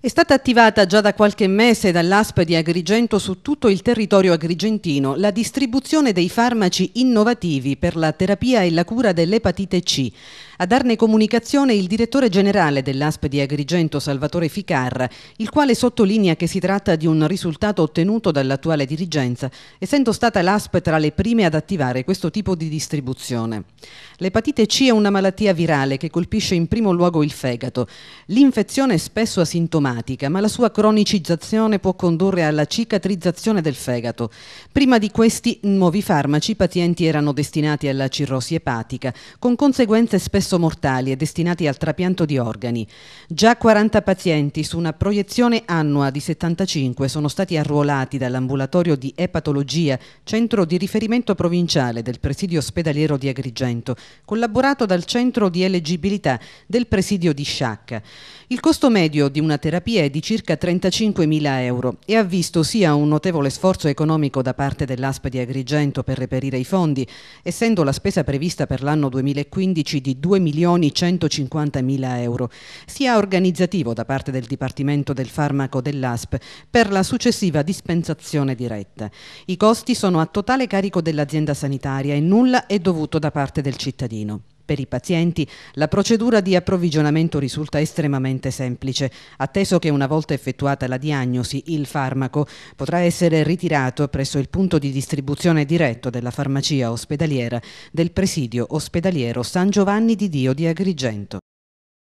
È stata attivata già da qualche mese dall'ASP di Agrigento su tutto il territorio agrigentino la distribuzione dei farmaci innovativi per la terapia e la cura dell'epatite C. A darne comunicazione il direttore generale dell'ASP di Agrigento Salvatore Ficarra, il quale sottolinea che si tratta di un risultato ottenuto dall'attuale dirigenza, essendo stata l'ASP tra le prime ad attivare questo tipo di distribuzione. L'epatite C è una malattia virale che colpisce in primo luogo il fegato. L'infezione è spesso asintomatica sintomatica, ma la sua cronicizzazione può condurre alla cicatrizzazione del fegato. Prima di questi nuovi farmaci i pazienti erano destinati alla cirrosi epatica, con conseguenze spesso mortali e destinati al trapianto di organi. Già 40 pazienti su una proiezione annua di 75 sono stati arruolati dall'ambulatorio di epatologia, centro di riferimento provinciale del presidio ospedaliero di Agrigento, collaborato dal centro di elegibilità del presidio di Sciacca. Il costo medio di una terapia terapia è di circa 35.000 euro e ha visto sia un notevole sforzo economico da parte dell'ASP di Agrigento per reperire i fondi, essendo la spesa prevista per l'anno 2015 di 2.150.000 euro, sia organizzativo da parte del Dipartimento del Farmaco dell'ASP per la successiva dispensazione diretta. I costi sono a totale carico dell'azienda sanitaria e nulla è dovuto da parte del cittadino. Per i pazienti la procedura di approvvigionamento risulta estremamente semplice, atteso che una volta effettuata la diagnosi il farmaco potrà essere ritirato presso il punto di distribuzione diretto della farmacia ospedaliera del presidio ospedaliero San Giovanni di Dio di Agrigento.